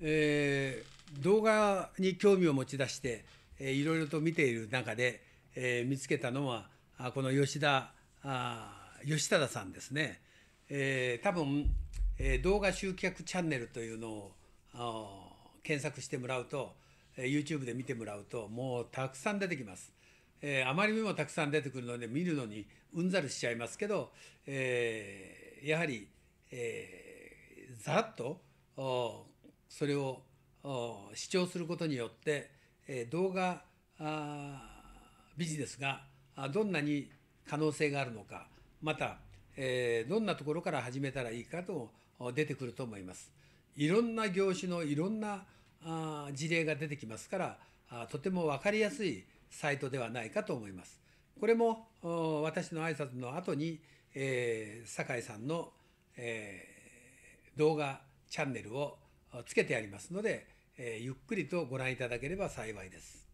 えー、動画に興味を持ち出して、えー、いろいろと見ている中で、えー、見つけたのはあこの吉田あ吉田さんですね、えー、多分、えー、動画集客チャンネルというのを検索してもらうとえ YouTube で見てもらうともうたくさん出てきます。えー、あまりにもたくさん出てくるので見るのにうんざりしちゃいますけど、えー、やはり、えー、ざらっとそれを視聴することによって、え動画ビジネスがどんなに可能性があるのかまた、えどんなところから始めたらいいかと出てくると思います。いろんな業種のいろんな事例が出てきますからとても分かりやすいサイトではないかと思います。これも私の挨拶の後に、え酒井さんの、え動画チャンネルをつけてありますので、えゆっくりとご覧いただければ幸いです。